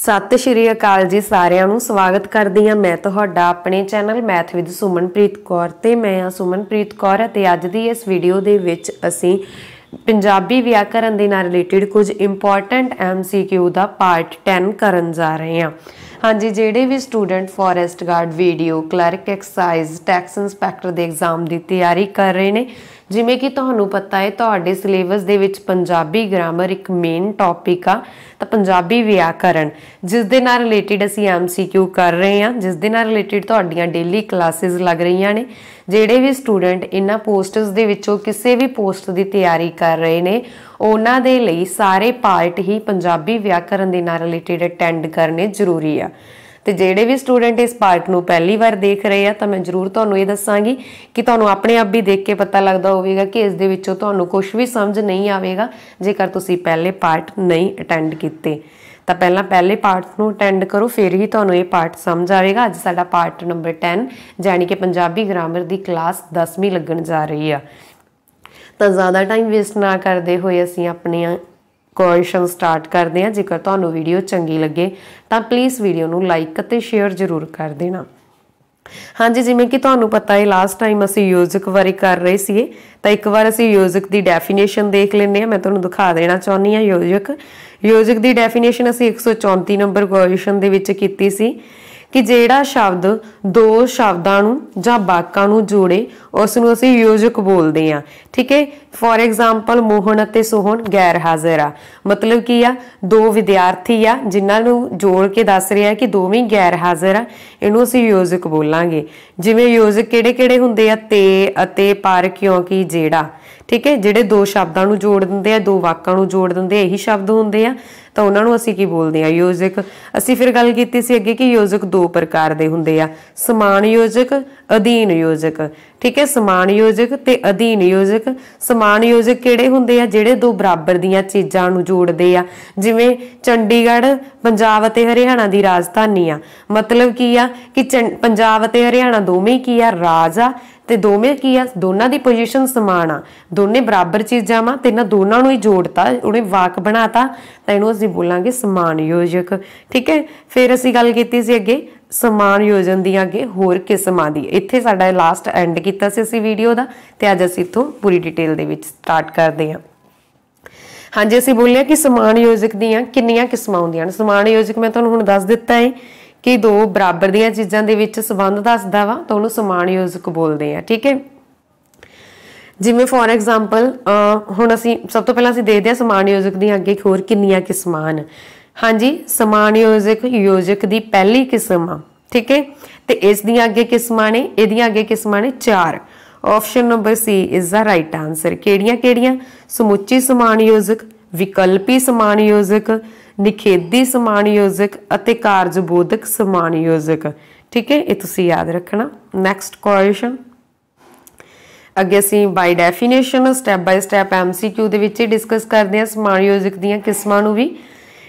ਸਤਿ ਸ਼੍ਰੀ ਅਕਾਲ ਜੀ ਸਾਰਿਆਂ ਨੂੰ ਸਵਾਗਤ ਕਰਦੀ ਆ ਮੈਂ ਤੁਹਾਡਾ ਆਪਣੇ channel math with Sumanpreet Kaur ਤੇ ਮੈਂ ਆ ਸੁਮਨਪ੍ਰੀਤ ਕੌਰ ਤੇ ਅੱਜ ਦੀ ਇਸ ਵੀਡੀਓ ਦੇ ਵਿੱਚ ਅਸੀਂ ਪੰਜਾਬੀ ਵਿਆਕਰਨ ਦੇ ਨਾਲ ਰਿਲੇਟਡ ਕੁਝ ਇੰਪੋਰਟੈਂਟ ਐਮਸੀਕਿਊ ਦਾ ਪਾਰਟ 10 ਕਰਨ ਜਾ ਰਹੇ ਹਾਂ ਹਾਂਜੀ ਜਿਹੜੇ ਵੀ student forest guard video clerk exercise tax inspector ਦੇ ਐਗਜ਼ਾਮ ਦੀ ਤਿਆਰੀ ਕਰ ਰਹੇ ਨੇ ਜਿਵੇਂ ਕਿ ਤੁਹਾਨੂੰ ਪਤਾ ਹੈ ਤੁਹਾਡੇ ਸਿਲੇਬਸ ਦੇ ਵਿੱਚ ਪੰਜਾਬੀ ਗ੍ਰਾਮਰ ਇੱਕ ਮੇਨ ਟੌਪਿਕ ਆ ਤਾਂ ਪੰਜਾਬੀ ਵਿਆਕਰਣ ਜਿਸ ਦੇ ਨਾਲ ਰਿਲੇਟਡ ਅਸੀਂ ਐਮਸੀਕਿਊ ਕਰ ਰਹੇ ਹਾਂ ਜਿਸ ਦੇ ਨਾਲ ਰਿਲੇਟਡ ਤੁਹਾਡੀਆਂ ਡੇਲੀ ਕਲਾਸਿਸ ਲੱਗ ਰਹੀਆਂ ਨੇ ਜਿਹੜੇ ਵੀ ਸਟੂਡੈਂਟ ਇਹਨਾਂ ਪੋਸਟਸ ਦੇ ਵਿੱਚੋਂ ਕਿਸੇ ਵੀ ਪੋਸਟ ਦੀ ਤਿਆਰੀ ਕਰ ਰਹੇ ਨੇ ਉਹਨਾਂ ਦੇ ਲਈ ਸਾਰੇ ਪਾਰਟ ਹੀ ਪੰਜਾਬੀ ਵਿਆਕਰਣ ਦੇ ਨਾਲ ਰਿਲੇਟਡ ਅਟੈਂਡ ਕਰਨੇ ਜ਼ਰੂਰੀ ਆ ਤੇ ਜਿਹੜੇ ਵੀ ਸਟੂਡੈਂਟ ਇਸ ਪਾਰਟ ਨੂੰ ਪਹਿਲੀ ਵਾਰ ਦੇਖ ਰਹੇ ਆ ਤਾਂ ਮੈਂ ਜ਼ਰੂਰ ਤੁਹਾਨੂੰ ਇਹ ਦੱਸਾਂਗੀ ਕਿ ਤੁਹਾਨੂੰ ਆਪਣੇ ਆਪ ਵੀ ਦੇਖ ਕੇ ਪਤਾ ਲੱਗਦਾ ਹੋਵੇਗਾ ਕਿ ਇਸ ਦੇ ਵਿੱਚੋਂ ਤੁਹਾਨੂੰ ਕੁਝ ਵੀ ਸਮਝ ਨਹੀਂ ਆਵੇਗਾ ਜੇਕਰ ਤੁਸੀਂ ਪਹਿਲੇ ਪਾਰਟ ਨਹੀਂ ਅਟੈਂਡ ਕੀਤੇ ਤਾਂ ਪਹਿਲਾਂ ਪਹਿਲੇ ਪਾਰਟ ਨੂੰ ਅਟੈਂਡ ਕਰੋ ਫਿਰ ਹੀ ਤੁਹਾਨੂੰ ਇਹ ਪਾਰਟ ਸਮਝ ਆਵੇਗਾ ਅੱਜ ਸਾਡਾ ਪਾਰਟ ਨੰਬਰ 10 ਜਾਨੀ ਕਿ ਪੰਜਾਬੀ ਗ੍ਰਾਮਰ ਦੀ ਕਲਾਸ 10ਵੀਂ ਲੱਗਣ ਜਾ ਰਹੀ ਆ ਤਾਂ ਜ਼ਿਆਦਾ ਟਾਈਮ ਵੇਸਟ ਨਾ ਕਰਦੇ ਹੋਏ ਅਸੀਂ ਆਪਣੀਆਂ ਕੁਐਸ਼ਨ ਸਟਾਰਟ ਕਰਦੇ ਹਾਂ ਜੇਕਰ ਤੁਹਾਨੂੰ ਵੀਡੀਓ ਚੰਗੀ ਲੱਗੇ ਤਾਂ ਪਲੀਜ਼ ਵੀਡੀਓ ਨੂੰ ਲਾਈਕ ਅਤੇ ਸ਼ੇਅਰ ਜ਼ਰੂਰ ਕਰ ਦੇਣਾ ਹਾਂਜੀ ਜਿਵੇਂ ਕਿ ਤੁਹਾਨੂੰ ਪਤਾ ਹੈ ਲਾਸਟ ਟਾਈਮ ਅਸੀਂ ਯੋਜਕ ਬਾਰੇ ਕਰ ਰਹੇ ਸੀ ਤਾਂ ਇੱਕ ਵਾਰ ਅਸੀਂ ਯੋਜਕ ਦੀ ਡੈਫੀਨੇਸ਼ਨ ਦੇਖ ਲੈਂਦੇ ਆ ਮੈਂ ਤੁਹਾਨੂੰ ਦਿਖਾ ਦੇਣਾ ਚਾਹੁੰਦੀ ਆ ਯੋਜਕ ਯੋਜਕ ਦੀ ਡੈਫੀਨੇਸ਼ਨ ਅਸੀਂ 134 ਨੰਬਰ ਕੁਐਸ਼ਨ ਦੇ ਵਿੱਚ ਕੀਤੀ ਸੀ ਕਿ ਜਿਹੜਾ ਸ਼ਬਦ ਦੋ ਸ਼ਬਦਾਂ ਨੂੰ ਜਾਂ ਵਾਕਾਂ ਨੂੰ ਜੋੜੇ ਉਸ ਨੂੰ ਅਸੀਂ ਯੋਜਕ ਬੋਲਦੇ ਆ ਠੀਕ ਹੈ ਫੋਰ ਐਗਜ਼ਾਮਪਲ ਮੋਹਨ ਅਤੇ ਸੋਹਨ ਗੈਰ ਹਾਜ਼ਰ ਆ ਮਤਲਬ ਕੀ ਆ ਦੋ ਵਿਦਿਆਰਥੀ ਆ ਜਿਨ੍ਹਾਂ ਨੂੰ ਜੋੜ ਕੇ ਦੱਸ ਰਿਹਾ ਕਿ ਦੋਵੇਂ ਗੈਰ ਹਾਜ਼ਰ ਆ ਇਹਨੂੰ ਅਸੀਂ ਯੋਜਕ ਬੋਲਾਂਗੇ ਜਿਵੇਂ ਯੋਜਕ ਕਿਹੜੇ-ਕਿਹੜੇ ਹੁੰਦੇ ਆ ਤੇ ਅਤੇ ਪਰ ਕਿਉਂਕਿ ਜਿਹੜਾ ਠੀਕ ਹੈ ਜਿਹੜੇ ਦੋ ਸ਼ਬਦਾਂ ਨੂੰ ਜੋੜ ਦਿੰਦੇ ਆ ਦੋ ਵਾਕਾਂ ਨੂੰ ਜੋੜ ਦਿੰਦੇ ਆ ਇਹੀ ਸ਼ਬਦ ਹੁੰਦੇ ਆ ਤਾਂ ਉਹਨਾਂ ਨੂੰ ਅਸੀਂ ਕੀ ਬੋਲਦੇ ਆ ਯੋਜਕ ਅਸੀਂ ਫਿਰ ਗੱਲ ਕੀਤੀ ਸੀ ਅੱਗੇ ਕਿ ਯੋਜਕ ਦੋ ਪ੍ਰਕਾਰ ਦੇ ਹੁੰਦੇ ਆ ਸਮਾਨ ਯੋਜਕ ਅਧੀਨ ਯੋਜਕ ਠੀਕ ਹੈ ਸਮਾਨ ਯੋਜਕ ਤੇ ਅਧੀਨ ਯੋਜਕ ਸਮਾਨ ਯੋਜਕ ਕਿਹੜੇ ਹੁੰਦੇ ਆ ਜਿਹੜੇ ਦੋ ਬਰਾਬਰ ਦੀਆਂ ਚੀਜ਼ਾਂ ਨੂੰ ਜੋੜਦੇ ਆ ਜਿਵੇਂ ਚੰਡੀਗੜ੍ਹ ਪੰਜਾਬ ਅਤੇ ਹਰਿਆਣਾ ਦੀ ਰਾਜਧਾਨੀ ਆ ਮਤਲਬ ਕੀ ਆ ਕਿ ਪੰਜਾਬ ਅਤੇ ਹਰਿਆਣਾ ਦੋਵੇਂ ਕੀ ਆ ਰਾਜ ਆ ਤੇ ਦੋਵੇਂ ਕੀ ਆ ਦੋਨਾਂ ਦੀ ਪੋਜੀਸ਼ਨ ਸਮਾਨ ਆ ਦੋਨੇ ਬਰਾਬਰ ਚੀਜ਼ਾਂ ਆ ਤੇ ਇਹਨਾਂ ਦੋਨਾਂ ਨੂੰ ਹੀ ਜੋੜਤਾ ਉਹਨੇ ਵਾਕ ਬਣਾਤਾ ਤਾਂ ਇਹਨੂੰ ਅਸੀਂ ਬੋਲਾਂਗੇ ਸਮਾਨ ਯੋਜਕ ਠੀਕ ਹੈ ਫਿਰ ਅਸੀਂ ਗੱਲ ਕੀਤੀ ਸੀ ਅੱਗੇ ਸਮਾਨ ਯੋਜਨ ਦੀਆਂ ਅੱਗੇ ਹੋਰ ਕਿਸਮਾਂ ਦੀ ਇੱਥੇ ਸਾਡਾ ਲਾਸਟ ਐਂਡ ਕੀਤਾ ਸੀ ਅਸੀਂ ਵੀਡੀਓ ਦਾ ਤੇ ਅੱਜ ਅਸੀਂ ਇਥੋਂ ਪੂਰੀ ਡਿਟੇਲ ਦੇ ਵਿੱਚ ਸਟਾਰਟ ਕਰਦੇ ਹਾਂ ਹਾਂਜੀ ਅਸੀਂ ਬੋਲਿਆ ਕਿ ਸਮਾਨ ਯੋਜਕ ਦੀਆਂ ਕਿੰਨੀਆਂ ਕਿਸਮਾਂ ਹੁੰਦੀਆਂ ਨੇ ਸਮਾਨ ਯੋਜਕ ਮੈਂ ਤੁਹਾਨੂੰ ਹੁਣ ਦੱਸ ਦਿੱਤਾ ਹੈ ਕਿ ਦੋ ਬਰਾਬਰ ਦੀਆਂ ਚੀਜ਼ਾਂ ਦੇ ਵਿੱਚ ਸੰਬੰਧ ਦੱਸਦਾ ਵਾ ਤਾਂ ਉਹਨੂੰ ਸਮਾਨ ਯੋਜਕ ਬੋਲਦੇ ਆ ਠੀਕ ਹੈ ਜਿਵੇਂ ਫੋਰ ਐਗਜ਼ਾਮਪਲ ਹੁਣ ਅਸੀਂ ਸਭ ਤੋਂ ਪਹਿਲਾਂ ਅਸੀਂ ਦੇਖਦੇ ਹਾਂ ਸਮਾਨ ਯੋਜਕ ਦੀਆਂ ਅੱਗੇ ਹੋਰ ਕਿੰਨੀਆਂ ਕਿਸਮਾਂ ਹਨ ਹਾਂਜੀ ਸਮਾਨ ਯੋਜਕ ਯੋਜਕ ਦੀ ਪਹਿਲੀ ਕਿਸਮ ਆ ਠੀਕ ਹੈ ਤੇ ਇਸ ਦੀਆਂ ਅੱਗੇ ਕਿਸਮਾਂ ਨੇ ਇਹਦੀਆਂ ਅੱਗੇ ਕਿਸਮਾਂ ਨੇ 4 option number C is the right answer ਕਿਹੜੀਆਂ ਕਿਹੜੀਆਂ ਸਮੁੱਚੀ ਸਮਾਨ ਯੋਜਕ ਵਿਕਲਪੀ ਸਮਾਨ ਯੋਜਕ ਸਮਾਨਯੋਜਕ ਸਮਾਨ ਯੋਜਕ ਅਤੇ ਕਾਰਜਬੋਧਕ ਸਮਾਨ ਯੋਜਕ ਠੀਕ ਹੈ ਇਹ ਤੁਸੀਂ ਯਾਦ ਰੱਖਣਾ ਨੈਕਸਟ ਕੁਐਸਚਨ ਅੱਗੇ ਅਸੀਂ by definition step by step MCQ ਦੇ ਵਿੱਚ ਡਿਸਕਸ ਕਰਦੇ ਹਾਂ ਸਮਾਨ ਯੋਜਕ ਦੀਆਂ ਕਿਸਮਾਂ ਨੂੰ ਵੀ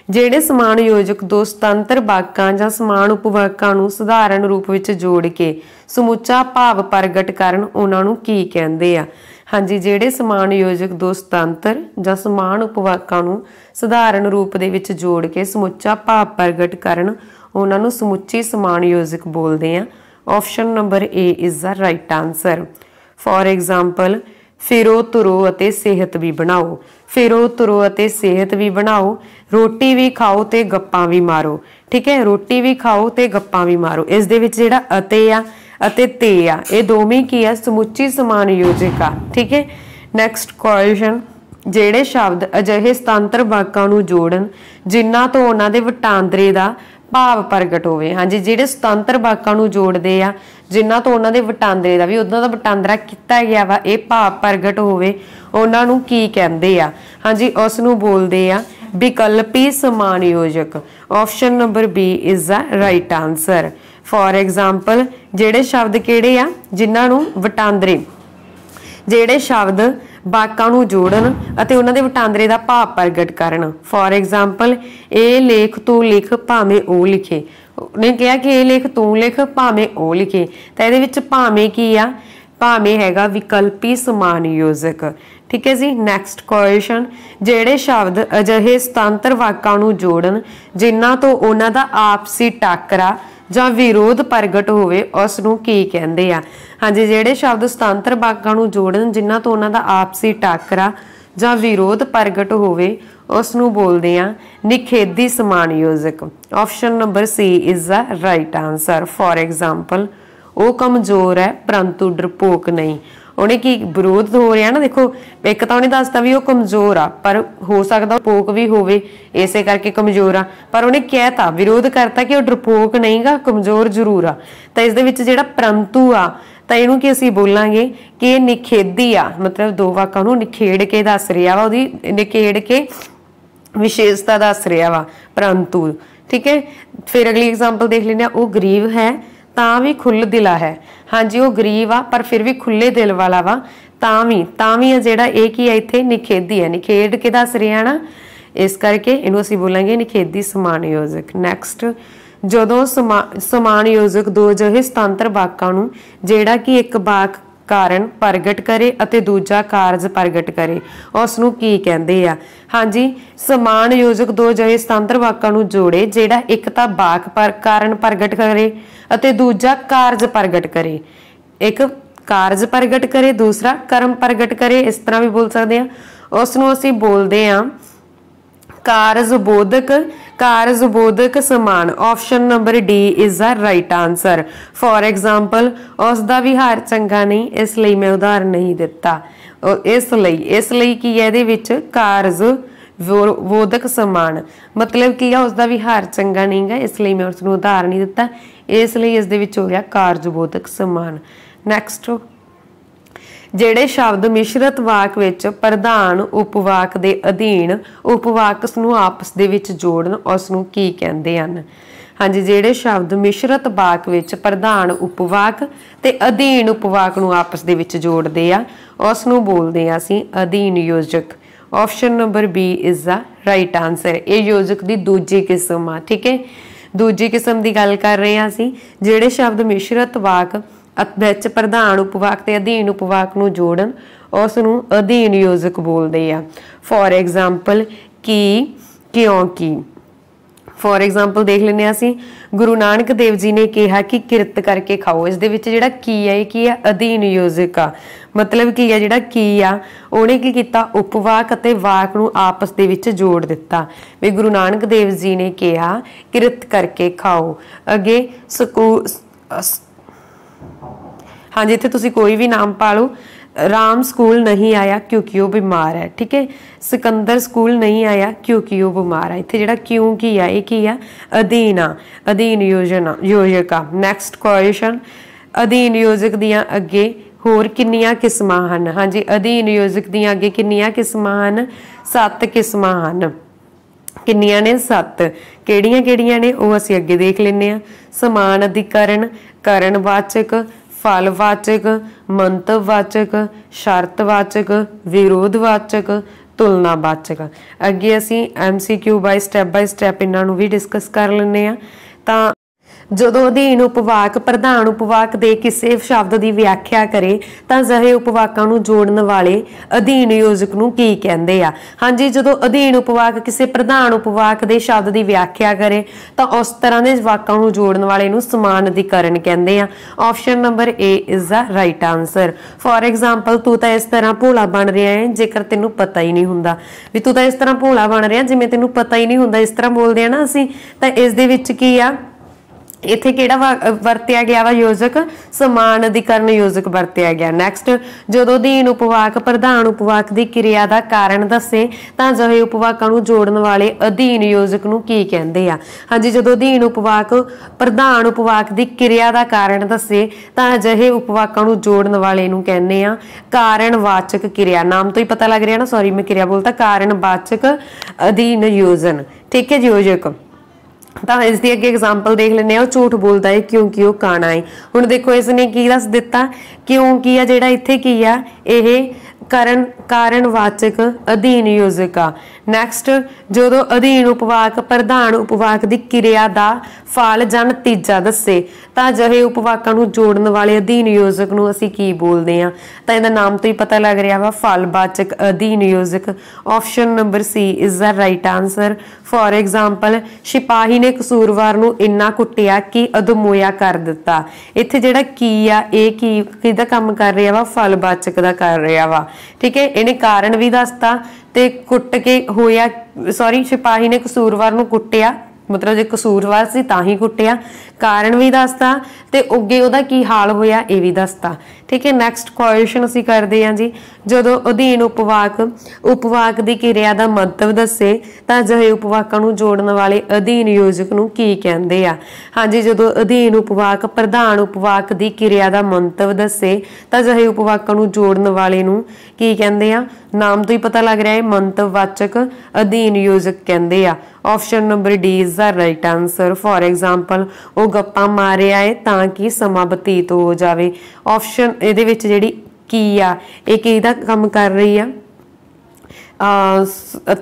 ਜਿਹੜੇ ਸਮਾਨ ਯੋਜਕ ਦੋ ਸੁਤੰਤਰ ਵਾਕਾਂ ਜਾਂ ਸਮਾਨ ਉਪਵਾਕਾਂ ਨੂੰ ਸਧਾਰਨ ਰੂਪ ਵਿੱਚ ਜੋੜ ਕੇ ਸਮੁੱਚਾ ਭਾਵ ਪ੍ਰਗਟ ਕਰਨ ਉਹਨਾਂ ਨੂੰ ਕੀ ਕਹਿੰਦੇ ਆ ਹਾਂਜੀ ਜਿਹੜੇ ਸਮਾਨ ਯੋਜਕ ਦੋ ਸੁਤੰਤਰ ਜਾਂ ਸਮਾਨ ਉਪਵਾਕਾਂ ਨੂੰ ਸਧਾਰਨ ਰੂਪ ਦੇ ਵਿੱਚ ਜੋੜ ਕੇ ਸਮੁੱਚਾ ਭਾਵ ਪ੍ਰਗਟ ਕਰਨ ਉਹਨਾਂ ਨੂੰ ਸਮੁੱਚੀ ਸਮਾਨ ਯੋਜਕ ਬੋਲਦੇ ਆ option number A is the right answer for example ਫਿਰ ਉਹ ਤੁਰੋ ਅਤੇ ਸਿਹਤ ਵੀ ਬਣਾਓ ਫਿਰ ਉਹ ਤੁਰੋ ਅਤੇ ਸਿਹਤ ਵੀ ਬਣਾਓ ਰੋਟੀ ਵੀ ਖਾਓ ਤੇ ਗੱਪਾਂ ਵੀ ਮਾਰੋ ਠੀਕ ਹੈ ਰੋਟੀ ਵੀ ਖਾਓ ਤੇ ਗੱਪਾਂ ਵੀ ਮਾਰੋ ਇਸ ਦੇ ਵਿੱਚ ਜਿਹੜਾ ਅਤੇ ਆ ਅਤੇ ਤੇ ਆ ਇਹ ਦੋਵੇਂ ਕੀ ਆ ਸਮੁੱਚੀ ਸਮਾਨ ਯੋਜਕ ਆ ਠੀਕ ਹੈ ਨੈਕਸਟ ਕੁਐਸਚਨ ਜਿਹੜੇ ਸ਼ਬਦ ਅਜਿਹੇ ਸਤੰਤਰ ਵਾਕਾਂ ਨੂੰ ਜੋੜਨ ਜਿਨ੍ਹਾਂ ਤੋਂ ਉਹਨਾਂ ਦੇ ਵਟਾਂਦਰੇ ਦਾ ਭਾਵ ਪ੍ਰਗਟ ਹੋਵੇ ਹਾਂਜੀ ਜਿਹੜੇ ਸੁਤੰਤਰ ਵਾਕਾਂ ਨੂੰ ਜੋੜਦੇ ਆ ਜਿਨ੍ਹਾਂ ਤੋਂ ਉਹਨਾਂ ਦੇ ਵਟਾਂਦਰੇ ਦਾ ਵੀ ਉਹਨਾਂ ਦਾ ਵਟਾਂਦਰਾ ਕੀਤਾ ਗਿਆ ਵਾ ਇਹ ਭਾਵ ਪ੍ਰਗਟ ਹੋਵੇ ਉਹਨਾਂ ਨੂੰ ਕੀ ਕਹਿੰਦੇ ਆ ਹਾਂਜੀ ਉਸ ਨੂੰ ਬੋਲਦੇ ਆ ਵਿਕਲਪੀ ਸਮਾਨ ਯੋਜਕ option number B is the right answer for example ਜਿਹੜੇ ਸ਼ਬਦ ਕਿਹੜੇ ਆ ਜਿਨ੍ਹਾਂ ਨੂੰ ਵਟਾਂਦਰੇ ਜਿਹੜੇ ਸ਼ਬਦ ਵਾਕਾਂ ਨੂੰ ਜੋੜਨ ਅਤੇ ਉਹਨਾਂ ਦੇ ਵਟਾਂਦਰੇ ਦਾ ਭਾਵ ਪ੍ਰਗਟ ਕਰਨ ਫੋਰ ਐਗਜ਼ਾਮਪਲ ਇਹ ਲੇਖ ਤੂੰ ਲਿਖ ਭਾਵੇਂ ਉਹ ਲਿਖੇ ਨੇ ਕਿਹਾ ਕਿ ਇਹ ਲੇਖ ਤੂੰ ਲਿਖ ਭਾਵੇਂ ਉਹ ਲਿਖੇ ਤਾਂ ਇਹਦੇ ਵਿੱਚ ਭਾਵੇਂ ਕੀ ਆ ਭਾਵੇਂ ਹੈਗਾ ਵਿਕਲਪੀ ਸਮਾਨ ਯੋਜਕ ਠੀਕ ਹੈ ਜੀ ਨੈਕਸਟ ਕੁਐਸਚਨ ਜਿਹੜੇ ਸ਼ਬਦ ਅਜਿਹੇ ਸੁਤੰਤਰ ਵਾਕਾਂ ਨੂੰ ਜੋੜਨ ਜਿਨ੍ਹਾਂ ਤੋਂ ਉਹਨਾਂ ਦਾ ਆਪਸੀ ਟਾਕਰਾ ਜਾਂ ਵਿਰੋਧ ਪ੍ਰਗਟ ਹੋਵੇ ਉਸ ਨੂੰ ਕੀ ਕਹਿੰਦੇ ਆ ਹਾਂਜੀ ਜਿਹੜੇ ਸ਼ਬਦ ਸੁਤੰਤਰ ਵਾਕਾਂ ਨੂੰ ਜੋੜਨ ਜਿਨ੍ਹਾਂ ਤੋਂ ਉਹਨਾਂ ਦਾ ਆਪਸੀ ਟਾਕਰਾ ਜਾਂ ਵਿਰੋਧ ਪ੍ਰਗਟ ਹੋਵੇ ਉਸ ਨੂੰ ਬੋਲਦੇ ਆ ਨਿਖੇਦੀ ਸਮਾਨ ਯੋਜਕ option number C is the right answer for example ਉਹ ਕਮਜ਼ੋਰ ਹੈ ਪਰੰਤੂ ਡਰਪੋਕ ਨਹੀਂ ਉਹਨੇ ਕੀ ਵਿਰੋਧ ਹੋ ਰਿਹਾ ਨਾ ਦੇਖੋ ਇੱਕ ਤਾਂ ਉਹਨੇ ਦੱਸਤਾ ਵੀ ਉਹ ਕਮਜ਼ੋਰ ਆ ਪਰ ਹੋ ਸਕਦਾ ਪੋਕ ਵੀ ਹੋਵੇ ਇਸੇ ਕਰਕੇ ਕਮਜ਼ੋਰ ਆ ਪਰ ਉਹਨੇ ਕਹਿਤਾ ਵਿਰੋਧ ਕਰਤਾ ਕਿ ਉਹ ਡਰਪੋਕ ਨਹੀਂਗਾ ਕਮਜ਼ੋਰ ਜ਼ਰੂਰ ਆ ਤਾਂ ਇਸ ਦੇ ਵਿੱਚ ਜਿਹੜਾ ਪਰੰਤੂ ਆ ਤਾਂ ਇਹਨੂੰ ਕੀ ਅਸੀਂ ਬੋਲਾਂਗੇ ਕਿ ਇਹ ਨਿਖੇਦੀ ਆ ਮਤਲਬ ਦੋ ਵਾਕਾਂ ਨੂੰ ਨਿਖੇੜ ਕੇ ਦੱਸ ਰਿਹਾ ਵਾ ਉਹਦੀ ਨਿਖੇੜ ਕੇ ਵਿਸ਼ੇਸ਼ਤਾ ਦੱਸ ਰਿਹਾ ਵਾ ਪਰੰਤੂ ਠੀਕ ਹੈ ਫਿਰ ਅਗਲੀ ਐਗਜ਼ਾਮਪਲ ਦੇਖ ਲੈਂਦੇ ਆ ਉਹ ਗਰੀਬ ਹੈ ਤਾਂ ਵੀ ਖੁੱਲ ਦਿਲਾ ਹੈ ਹਾਂਜੀ ਉਹ ਗਰੀਬ ਆ ਪਰ ਫਿਰ ਵੀ ਖੁੱਲੇ ਦਿਲ ਵਾਲਾ ਵਾ ਤਾਂ ਵੀ ਤਾਂ ਵੀ ਜਿਹੜਾ ਇਹ ਕੀ ਹੈ ਇੱਥੇ ਨਿਖੇਧੀ ਹੈ ਨਿਖੇੜ ਕੇ ਦੱਸ ਰਿਹਾ ਨਾ ਇਸ ਕਰਕੇ ਇਹਨੂੰ ਅਸੀਂ ਬੋਲਾਂਗੇ ਨਿਖੇਧੀ ਸਮਾਨ ਯੋਜਕ ਨੈਕਸਟ ਜਦੋਂ ਸਮਾਨ ਯੋਜਕ ਦੋ ਜਿਹੇ ਸਤੰਤਰ ਵਾਕਾਂ ਨੂੰ ਜਿਹੜਾ ਕਿ ਇੱਕ ਵਾਕ ਕਾਰਨ ਪ੍ਰਗਟ ਕਰੇ ਅਤੇ ਦੂਜਾ ਕਾਰਜ ਪ੍ਰਗਟ ਕਰੇ ਉਸ ਨੂੰ ਕੀ ਕਹਿੰਦੇ ਆ ਹਾਂਜੀ ਸਮਾਨ ਯੋਜਕ ਦੋ ਜਿਹੇ ਸਤੰਤਰ ਵਾਕਾਂ ਨੂੰ ਜੋੜੇ ਜਿਹੜਾ ਇੱਕ ਤਾਂ ਵਾਕ ਪਰ ਕਾਰਨ ਪ੍ਰਗਟ ਕਰੇ ਅਤੇ ਦੂਜਾ ਕਾਰਜ ਪ੍ਰਗਟ ਕਰੇ ਇੱਕ ਕਾਰਜ ਪ੍ਰਗਟ ਕਰੇ ਦੂਸਰਾ ਕਰਮ ਪ੍ਰਗਟ ਕਰੇ ਇਸ ਤਰ੍ਹਾਂ ਵੀ ਬੋਲ ਸਕਦੇ ਆ ਉਸ ਨੂੰ ਅਸੀਂ ਬੋਲਦੇ ਆ ਕਾਰਜ ਬੋਧਕ ਕਾਰਜ ਬੋਧਕ ਸਮਾਨ option number D is a right answer for example ਉਸ ਦਾ ਵਿਹਾਰ ਚੰਗਾ ਨਹੀਂ ਇਸ ਲਈ ਮੈਂ ਉਦਾਹਰਨ ਨਹੀਂ ਦਿੱਤਾ ਇਸ ਲਈ ਇਸ ਲਈ ਕੀ ਹੈ ਇਹਦੇ ਵਿੱਚ ਕਾਰਜ ਬੋਧਕ ਸਮਾਨ ਮਤਲਬ ਕੀ ਹੈ ਉਸ ਦਾ ਵਿਹਾਰ ਚੰਗਾ ਨਹੀਂਗਾ ਇਸ ਲਈ ਮੈਂ ਉਸ ਨੂੰ ਉਦਾਹਰਨ ਨਹੀਂ ਦਿੱਤਾ ਇਸ ਲਈ ਇਸ ਦੇ ਵਿੱਚ ਹੋ ਗਿਆ ਕਾਰਜਬੋਧਕ ਸਮਾਨ ਨੈਕਸਟ ਜਿਹੜੇ ਸ਼ਬਦ ਮਿਸ਼ਰਤ ਵਾਕ ਵਿੱਚ ਪ੍ਰਧਾਨ ਉਪਵਾਕ ਦੇ ਅਧੀਨ ਉਪਵਾਕਸ ਨੂੰ ਆਪਸ ਦੇ ਵਿੱਚ ਜੋੜਨ ਉਸ ਨੂੰ ਕੀ ਕਹਿੰਦੇ ਹਨ ਹਾਂਜੀ ਜਿਹੜੇ ਸ਼ਬਦ ਮਿਸ਼ਰਤ ਵਾਕ ਵਿੱਚ ਪ੍ਰਧਾਨ ਉਪਵਾਕ ਤੇ ਅਧੀਨ ਉਪਵਾਕ ਨੂੰ ਆਪਸ ਦੇ ਵਿੱਚ ਜੋੜਦੇ ਆ ਉਸ ਨੂੰ ਬੋਲਦੇ ਆ ਅਸੀਂ ਅਧੀਨ ਯੋਜਕ option number B is the right answer ਇਹ ਯੋਜਕ ਦੀ ਦੂਜੀ ਕਿਸਮ ਆ ਠੀਕ ਹੈ ਦੂਜੀ ਕਿਸਮ ਦੀ ਗੱਲ ਕਰ ਰਹੇ ਹਾਂ ਅਸੀਂ ਜਿਹੜੇ ਸ਼ਬਦ ਮਿਸ਼ਰਤ ਵਾਕ ਵਿੱਚ ਪ੍ਰਧਾਨ ਉਪਵਾਕ ਤੇ ਅਧੀਨ ਉਪਵਾਕ ਨੂੰ ਜੋੜਨ ਉਸ ਨੂੰ ਅਧੀਨ ਯੋਜਕ ਬੋਲਦੇ ਆ ਫੋਰ ਐਗਜ਼ਾਮਪਲ ਕੀ ਕਿਉਂਕਿ ਫੋਰ ਐਗਜ਼ਾਮਪਲ ਦੇਖ ਲੈਨੇ ਆ ਅਸੀਂ ਗੁਰੂ ਨਾਨਕ ਦੇਵ ਜੀ ਨੇ ਕਿਹਾ ਕਿ ਕਿਰਤ ਕਰਕੇ ਖਾਓ ਇਸ ਦੇ ਵਿੱਚ ਜਿਹੜਾ ਕੀ ਹੈ ਕੀ ਹੈ ਅਧੀਨ ਯੋਜਕ ਆ ਮਤਲਬ ਕੀ ਹੈ ਜਿਹੜਾ ਕੀ ਆ ਉਹਨੇ ਕੀ ਕੀਤਾ ਉਪਵਾਕ ਅਤੇ ਵਾਕ ਨੂੰ ਆਪਸ ਦੇ ਵਿੱਚ ਜੋੜ ਦਿੱਤਾ ਵੀ ਗੁਰੂ ਨਾਨਕ ਦੇਵ ਜੀ ਨੇ ਕਿਹਾ ਕਿਰਤ ਕਰਕੇ ਖਾਓ ਅਗੇ ਸਕੂ ਹਾਂਜੀ ਇੱਥੇ ਤੁਸੀਂ ਕੋਈ ਵੀ ਨਾਮ ਪਾ ਲਓ ਰਾਮ ਸਕੂਲ ਨਹੀਂ ਆਇਆ ਕਿਉਂਕਿ ਉਹ ਬਿਮਾਰ ਹੈ ਠੀਕ ਹੈ ਸਿਕੰਦਰ ਸਕੂਲ ਨਹੀਂ ਆਇਆ ਕਿਉਂਕਿ ਉਹ ਬਿਮਾਰ ਹੈ ਇੱਥੇ ਜਿਹੜਾ ਕਿਉਂ ਕੀ ਆ ਇਹ ਕੀ ਆ ਅਧੀਨ ਆ ਅਧੀਨ ਯੋਜਨਾ ਯੋਜਕਾ ਨੈਕਸਟ ਕੁਐਸਚਨ ਅਧੀਨ ਯੋਜਕ ਦੀਆਂ ਅੱਗੇ ਹੋਰ ਕਿੰਨੀਆਂ ਕਿਸਮਾਂ ਹਨ ਹਾਂਜੀ ਅਧੀਨ ਯੋਜਕ ਦੀਆਂ ਅੱਗੇ ਕਿੰਨੀਆਂ ਕਿਸਮਾਂ ਹਨ ਸੱਤ ਕਿਸਮਾਂ ਹਨ ਕਿੰਨੀਆਂ ਨੇ ਸੱਤ ਕਿਹੜੀਆਂ ਕਿਹੜੀਆਂ ਨੇ ਉਹ ਅਸੀਂ ਅੱਗੇ ਦੇਖ ਲੈਨੇ ਆ ਸਮਾਨ ਅਧਿਕਰਨ ਕਰਨ ਵਾਚਕ ਫਲਵਾਚਕ ਮੰਤਵਵਾਚਕ ਸ਼ਰਤਵਾਚਕ ਵਿਰੋਧਵਾਚਕ ਤੁਲਨਾਵਾਚਕ ਅੱਗੇ ਅਸੀਂ MCQ by step by step ਇਹਨਾਂ ਨੂੰ ਵੀ ਡਿਸਕਸ ਕਰ ਲੈਂਦੇ ਆ ਤਾਂ ਜਦੋਂ ਅਧੀਨ ਉਪਵਾਕ ਪ੍ਰਧਾਨ ਉਪਵਾਕ ਦੇ ਕਿਸੇ ਸ਼ਬਦ ਦੀ ਵਿਆਖਿਆ ਕਰੇ ਤਾਂ ਜ਼ਹੇ ਉਪਵਾਕਾਂ ਨੂੰ ਜੋੜਨ ਵਾਲੇ ਅਧੀਨ ਯੋਜਕ ਨੂੰ ਕੀ ਕਹਿੰਦੇ ਆ ਹਾਂਜੀ ਜਦੋਂ ਅਧੀਨ ਉਪਵਾਕ ਕਿਸੇ ਪ੍ਰਧਾਨ ਉਪਵਾਕ ਦੇ ਸ਼ਬਦ ਦੀ ਵਿਆਖਿਆ ਕਰੇ ਤਾਂ ਉਸ ਤਰ੍ਹਾਂ ਦੇ ਵਾਕਾਂ ਨੂੰ ਜੋੜਨ ਵਾਲੇ ਨੂੰ ਸਮਾਨ ਅਧਿਕਰਨ ਕਹਿੰਦੇ ਆ option number A is the right answer for example ਤੂੰ ਤਾਂ ਇਸ ਤਰ੍ਹਾਂ ਭੋਲਾ ਬਣ ਰਿਹਾ ਹੈ ਜੇਕਰ ਤੈਨੂੰ ਪਤਾ ਹੀ ਨਹੀਂ ਹੁੰਦਾ ਵੀ ਤੂੰ ਤਾਂ ਇਸ ਤਰ੍ਹਾਂ ਭੋਲਾ ਬਣ ਰਿਹਾ ਜਿਵੇਂ ਤੈਨੂੰ ਪਤਾ ਹੀ ਨਹੀਂ ਹੁੰਦਾ ਇਸ ਤਰ੍ਹਾਂ ਬੋਲਦੇ ਆ ਨਾ ਅਸੀਂ ਤਾਂ ਇਸ ਦੇ ਵਿੱਚ ਕੀ ਆ ਇੱਥੇ ਕਿਹੜਾ ਵਰਤਿਆ ਗਿਆ ਵਾ ਯੋਜਕ ਸਮਾਨ ਅਧਿਕਰਨ ਯੋਜਕ ਵਰਤਿਆ ਗਿਆ ਨੈਕਸਟ ਜਦੋਂ ਦੀਨ ਉਪਵਾਕ ਪ੍ਰਧਾਨ ਉਪਵਾਕ ਦੀ ਕਿਰਿਆ ਦਾ ਕਾਰਨ ਦੱਸੇ ਤਾਂ ਜਹੇ ਉਪਵਾਕਾਂ ਨੂੰ ਜੋੜਨ ਵਾਲੇ ਅਧੀਨ ਯੋਜਕ ਨੂੰ ਕੀ ਕਹਿੰਦੇ ਆ ਹਾਂਜੀ ਜਦੋਂ ਦੀਨ ਉਪਵਾਕ ਪ੍ਰਧਾਨ ਉਪਵਾਕ ਦੀ ਕਿਰਿਆ ਦਾ ਕਾਰਨ ਦੱਸੇ ਤਾਂ ਜਹੇ ਉਪਵਾਕਾਂ ਨੂੰ ਜੋੜਨ ਵਾਲੇ ਨੂੰ ਕਹਿੰਦੇ ਆ ਕਾਰਣਵਾਚਕ ਕਿਰਿਆ ਨਾਮ ਤੋਂ ਹੀ ਪਤਾ ਲੱਗ ਰਿਹਾ ਨਾ ਸੌਰੀ ਮੈਂ ਕਿਰਿਆ ਬੋਲਤਾ ਕਾਰਣਵਾਚਕ ਅਧੀਨ ਯੋਜਨ ਠੀਕ ਹੈ ਜੀ ਯੋਜਕ ਤਾਂ ਇਸ ਦੀ ਅੱਗੇ ਐਗਜ਼ਾਮਪਲ ਦੇਖ ਲੈਨੇ ਆ ਉਹ ਝੂਠ ਬੋਲਦਾ ਹੈ ਕਿਉਂਕਿ ਉਹ ਕਾਣਾ ਹੈ ਹੁਣ ਦੇਖੋ ਇਸ ਨੇ ਕੀ ਦੱਸ ਦਿੱਤਾ ਕਿਉਂਕਿ ਆ ਜਿਹੜਾ ਇੱਥੇ ਕੀ ਆ ਇਹ ਕਰਨ ਕਾਰਨਵਾਚਕ ਅਧੀਨ ਯੋਜਕਾ ਨੈਕਸਟ ਜਦੋਂ ਅਧੀਨ ਉਪਵਾਕ ਪ੍ਰਧਾਨ ਉਪਵਾਕ ਦੀ ਕਿਰਿਆ ਦਾ ਫਲ ਜਾਂ ਨਤੀਜਾ ਦੱਸੇ ਤਾਂ ਜਿਹੇ ਉਪਵਾਕਾਂ ਨੂੰ ਜੋੜਨ ਵਾਲੇ ਅਧੀਨ ਯੋਜਕ ਨੂੰ ਅਸੀਂ ਕੀ ਬੋਲਦੇ ਆ ਤਾਂ ਇਹਦਾ ਨਾਮ ਤੋਂ ਹੀ ਪਤਾ ਲੱਗ ਰਿਹਾ ਵਾ ਫਲਵਾਚਕ ਅਧੀਨ ਯੋਜਕ option number C is the right answer for example ਸਿਪਾਹੀ ਨੇ ਕਸੂਰਵਾਰ ਨੂੰ ਇੰਨਾ ਕੁੱਟਿਆ ਕਿ ਅਦਮੋਇਆ ਕਰ ਦਿੱਤਾ ਇੱਥੇ ਜਿਹੜਾ ਕੀ ਆ ਇਹ ਕੀ ਕਿਹਦਾ ਕੰਮ ਕਰ ਰਿਹਾ ਵਾ ਫਲਵਾਚਕ ਦਾ ਕਰ ਰਿਹਾ ਵਾ ਠੀਕ ਹੈ ਇਹਨੇ ਕਾਰਨ ਵੀ ਦੱਸਤਾ ਤੇ ਕੁੱਟ ਕੇ ਹੋਇਆ ਸੌਰੀ ਸਿਪਾਹੀ ਨੇ ਕਸੂਰਵਾਰ ਨੂੰ ਕੁੱਟਿਆ ਮਤਲਬ ਜੇ ਕਸੂਰਵਾਰ ਸੀ ਤਾਂ ਹੀ ਕੁੱਟਿਆ ਕਾਰਨ ਵੀ ਦੱਸਤਾ ਤੇ ਉੱਗੇ ਉਹਦਾ ਕੀ ਹਾਲ ਹੋਇਆ ਇਹ ਵੀ ਦੱਸਤਾ ਠੀਕ ਹੈ ਨੈਕਸਟ ਕੁਐਸਚਨ ਅਸੀਂ ਕਰਦੇ ਹਾਂ ਜੀ ਜਦੋਂ ਅਧੀਨ ਉਪਵਾਕ ਉਪਵਾਕ ਦੀ ਕਿਰਿਆ ਦਾ ਮਤਲਬ ਦੱਸੇ ਤਾਂ ਜਿਹੇ ਉਪਵਾਕਾਂ ਨੂੰ ਜੋੜਨ ਵਾਲੇ ਅਧੀਨ ਯੋਜਕ ਨੂੰ ਕੀ ਕਹਿੰਦੇ ਆ ਹਾਂਜੀ ਜਦੋਂ ਅਧੀਨ ਉਪਵਾਕ ਪ੍ਰਧਾਨ ਉਪਵਾਕ ਦੀ ਕਿਰਿਆ ਦਾ ਮਤਲਬ ਦੱਸੇ ਤਾਂ ਜਿਹੇ ਉਪਵਾਕਾਂ ਨੂੰ ਜੋੜਨ ਵਾਲੇ ਨੂੰ ਕੀ ਕਹਿੰਦੇ ਆ ਨਾਮ ਤੋਂ ਹੀ ਪਤਾ ਲੱਗ ਰਿਹਾ ਹੈ ਮੰਤਵਵਾਚਕ ਅਧੀਨ ਯੋਜਕ ਕਹਿੰਦੇ ਆ option number D is the right answer for example ਉਹ ਗੱਪਾਂ ਮਾਰ ਰਿਹਾ ਹੈ ਤਾਂ ਕਿ ਸਮਾਂ ਬਤੀਤ ਹੋ ਜਾਵੇ ਆਪਸ਼ਨ ਇਹਦੇ ਵਿੱਚ ਜਿਹੜੀ ਕੀ ਆ ਇਹ ਕਿਹਦਾ ਕੰਮ ਕਰ ਰਹੀ ਆ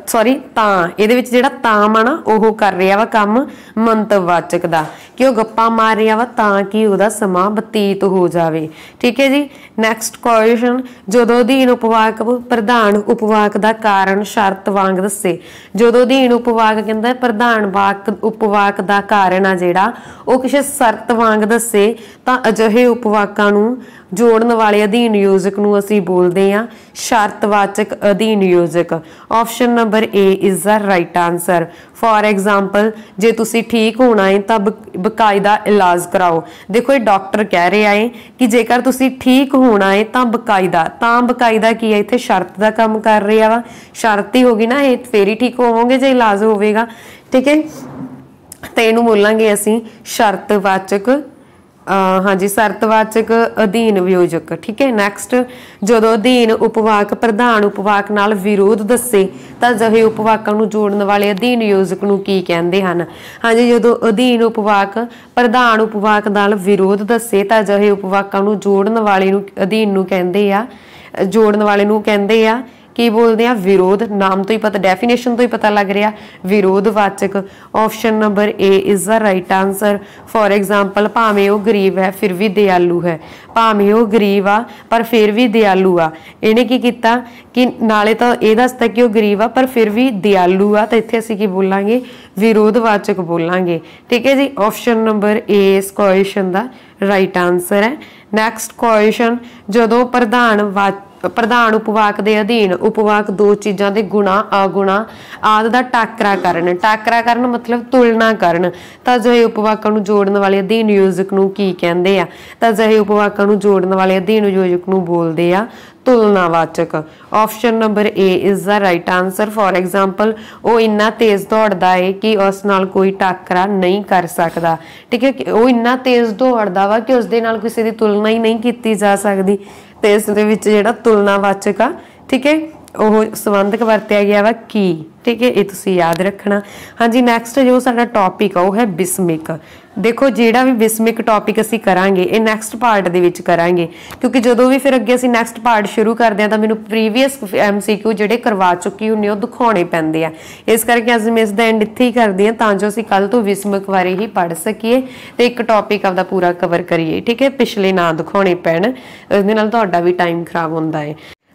ਸੌਰੀ ਤਾਂ ਇਹਦੇ ਵਿੱਚ ਜਿਹੜਾ ਤਾਂ ਆ ਨਾ ਉਹ ਕਰ ਰਿਹਾ ਵਾ ਕੰਮ ਮੰਤਵਵਾਚਕ ਦਾ ਕਿ ਉਹ ਗੱਪਾਂ ਮਾਰ ਰਿਹਾ ਵਾ ਤਾਂ ਕਿ ਉਹਦਾ ਸਮਾਂ ਬਤੀਤ ਹੋ ਜਾਵੇ ਠੀਕ ਹੈ ਜੀ ਨੈਕਸਟ ਕੁਐਸਚਨ ਜਦੋਂ ਅਧੀਨ ਉਪਵਾਕ ਪ੍ਰਧਾਨ ਉਪਵਾਕ ਦਾ ਕਾਰਨ ਸ਼ਰਤ ਵਾਂਗ ਦੱਸੇ ਜਦੋਂ ਅਧੀਨ ਉਪਵਾਕ ਕਹਿੰਦਾ ਪ੍ਰਧਾਨ ਵਾਕ ਉਪਵਾਕ ਦਾ ਕਾਰਨ ਆ ਜਿਹੜਾ ਉਹ ਕਿਸੇ ਸ਼ਰਤ ਵਾਂਗ ਦੱਸੇ ਤਾਂ ਅਜਿਹੇ ਉਪਵਾਕਾਂ ਨੂੰ ਜੋੜਨ ਵਾਲੇ ਅਧੀਨ ਯੋਜਕ ਨੂੰ ਅਸੀਂ ਬੋਲਦੇ ਹਾਂ ਸ਼ਰਤਵਾਚਕ ਅਧੀਨ ਯੋਜਕ option number A is the right answer for example ਜੇ ਤੁਸੀਂ ਠੀਕ ਹੋਣਾ ਹੈ ਤਾਂ ਬਕਾਇਦਾ ਇਲਾਜ ਕਰਾਓ ਦੇਖੋ ਇਹ ਡਾਕਟਰ ਕਹਿ ਰਿਹਾ ਹੈ ਕਿ ਜੇਕਰ ਤੁਸੀਂ ਠੀਕ ਹੋਣਾ ਹੈ ਤਾਂ ਬਕਾਇਦਾ ਤਾਂ ਬਕਾਇਦਾ ਕੀ ਹੈ ਇੱਥੇ ਸ਼ਰਤ ਦਾ ਕੰਮ ਕਰ ਰਿਹਾ ਵਾ ਸ਼ਰਤ ਹੀ ਹੋਗੀ ਨਾ ਇਹ ਫੇਰੀ ਠੀਕ ਹੋਵੋਗੇ ਜੇ ਇਲਾਜ ਹੋਵੇਗਾ ਠੀਕ ਹੈ ਤੇ ਇਹਨੂੰ ਬੋਲਾਂਗੇ ਅਸੀਂ ਸ਼ਰਤਵਾਚਕ ਹਾਂਜੀ ਸਰਤਵਾਚਕ ਅਧੀਨ ਵਿਯੋਜਕ ਠੀਕ ਹੈ ਨੈਕਸਟ ਜਦੋਂ ਅਧੀਨ ਉਪਵਾਕ ਪ੍ਰਧਾਨ ਉਪਵਾਕ ਨਾਲ ਵਿਰੋਧ ਦੱਸੇ ਤਾਂ ਜਿਹੇ ਉਪਵਾਕਾਂ ਨੂੰ ਜੋੜਨ ਵਾਲੇ ਅਧੀਨ ਯੋਜਕ ਨੂੰ ਕੀ ਕਹਿੰਦੇ ਹਨ ਹਾਂਜੀ ਜਦੋਂ ਅਧੀਨ ਉਪਵਾਕ ਪ੍ਰਧਾਨ ਉਪਵਾਕ ਨਾਲ ਵਿਰੋਧ ਦੱਸੇ ਤਾਂ ਜਿਹੇ ਉਪਵਾਕਾਂ ਨੂੰ ਜੋੜਨ ਵਾਲੇ ਨੂੰ ਅਧੀਨ ਨੂੰ ਕਹਿੰਦੇ ਆ ਜੋੜਨ ਵਾਲੇ ਨੂੰ ਕਹਿੰਦੇ ਆ ਕੀ ਬੋਲਦੇ ਆ ਵਿਰੋਧ ਨਾਮ ਤੋਂ ਹੀ ਪਤਾ ਡੈਫੀਨੇਸ਼ਨ ਤੋਂ ਹੀ ਪਤਾ ਲੱਗ ਰਿਹਾ ਵਿਰੋਧਵਾਚਕ option number A is the right answer for example ਭਾਵੇਂ ਉਹ ਗਰੀਬ ਹੈ ਫਿਰ ਵੀ ਦਿਆਲੂ ਹੈ ਭਾਵੇਂ ਉਹ ਗਰੀਬ ਆ ਪਰ ਫਿਰ ਵੀ ਦਿਆਲੂ ਆ ਇਹਨੇ ਕੀ ਕੀਤਾ ਕਿ ਨਾਲੇ ਤਾਂ ਇਹ ਦੱਸਦਾ ਕਿ ਉਹ ਗਰੀਬ ਆ ਪਰ ਫਿਰ ਵੀ ਦਿਆਲੂ ਆ ਤਾਂ ਇੱਥੇ ਅਸੀਂ ਕੀ ਬੋਲਾਂਗੇ ਵਿਰੋਧਵਾਚਕ ਬੋਲਾਂਗੇ ਠੀਕ ਹੈ ਜੀ ਆਪਸ਼ਨ ਨੰਬਰ A ਇਸ ਕੁਐਸਚਨ ਦਾ ਰਾਈਟ ਆਨਸਰ ਹੈ ਨੈਕਸਟ ਕੁਐਸਚਨ ਜਦੋਂ ਪ੍ਰਧਾਨ ਵਾਚਕ ਪ੍ਰਧਾਨ ਉਪਵਾਕ ਦੇ ਅਧੀਨ ਉਪਵਾਕ ਦੋ ਚੀਜ਼ਾਂ ਦੇ ਗੁਣਾ ਅਗੁਣਾ ਆਦ ਦਾ ਟਾਕਰਾ ਕਰਨ ਟਾਕਰਾ ਕਰਨ ਮਤਲਬ ਤੁਲਨਾ ਕਰਨ ਤਾਂ ਜਿਹੇ ਉਪਵਾਕਾਂ ਨੂੰ ਜੋੜਨ ਵਾਲੇ ਅਧੀਨ ਯੋਜਕ ਨੂੰ ਕੀ ਕਹਿੰਦੇ ਆ ਤਾਂ ਜਿਹੇ ਉਪਵਾਕਾਂ ਨੂੰ ਜੋੜਨ ਵਾਲੇ ਅਧੀਨ ਯੋਜਕ ਨੂੰ ਬੋਲਦੇ ਆ ਤੁਲਨਾਵਾਚਕ option number A is the right answer for example ਉਹ ਇੰਨਾ ਤੇਜ਼ ਦੌੜਦਾ ਏ ਕਿ ਉਸ ਨਾਲ ਕੋਈ ਟੱਕਰਾ ਨਹੀਂ ਕਰ ਸਕਦਾ ਠੀਕ ਹੈ ਉਹ ਇੰਨਾ ਤੇਜ਼ ਦੌੜਦਾ ਵਾ ਕਿ ਉਸ ਦੇ ਨਾਲ ਕਿਸੇ ਦੀ ਤੁਲਨਾ ਹੀ ਨਹੀਂ ਕੀਤੀ ਜਾ ਸਕਦੀ ਤੇ ਇਸ ਦੇ ਵਿੱਚ ਜਿਹੜਾ ਤੁਲਨਾਵਾਚਕ ਆ ਠੀਕ ਹੈ ਉਹ ਸੰਬੰਧਕ ਵਰਤਿਆ ਗਿਆ ਵਾ ਕੀ ਠੀਕ ਹੈ ਇਹ ਤੁਸੀਂ ਯਾਦ ਰੱਖਣਾ ਹਾਂਜੀ ਨੈਕਸਟ ਜੋ ਸਾਡਾ ਟੌਪਿਕ ਆ ਉਹ ਹੈ ਬਿਸਮਿਕ ਦੇਖੋ ਜਿਹੜਾ ਵੀ ਬਿਸਮਿਕ ਟੌਪਿਕ ਅਸੀਂ ਕਰਾਂਗੇ ਇਹ ਨੈਕਸਟ ਪਾਰਟ ਦੇ ਵਿੱਚ ਕਰਾਂਗੇ ਕਿਉਂਕਿ ਜਦੋਂ ਵੀ ਫਿਰ ਅੱਗੇ ਅਸੀਂ ਨੈਕਸਟ ਪਾਰਟ ਸ਼ੁਰੂ ਕਰਦੇ ਆ ਤਾਂ ਮੈਨੂੰ ਪ੍ਰੀਵੀਅਸ ਐਮਸੀਕਿਊ ਜਿਹੜੇ ਕਰਵਾ ਚੁੱਕੀ ਹੁੰਨੇ ਉਹ ਦਿਖਾਉਣੇ ਪੈਂਦੇ ਆ ਇਸ ਕਰਕੇ ਅੱਜ ਮੈਂ ਇਸ ਦਾ ਐਂਡ ਇੱਥੇ ਹੀ ਕਰਦੀ ਆ ਤਾਂ ਜੋ ਅਸੀਂ ਕੱਲ ਤੋਂ ਬਿਸਮਿਕ ਬਾਰੇ ਹੀ ਪੜ ਸਕੀਏ ਤੇ ਇੱਕ ਟੌਪਿਕ ਆਪਦਾ ਪੂਰਾ ਕਵਰ ਕਰੀਏ ਠੀਕ ਹੈ ਪਿਛਲੇ ਨਾ ਦਿਖਾਉਣੇ ਪੈਣ ਇਸ ਦੇ ਨਾਲ ਤੁਹਾਡਾ ਵੀ ਟਾਈਮ ਖਰਾਬ ਹੁੰਦਾ ਹੈ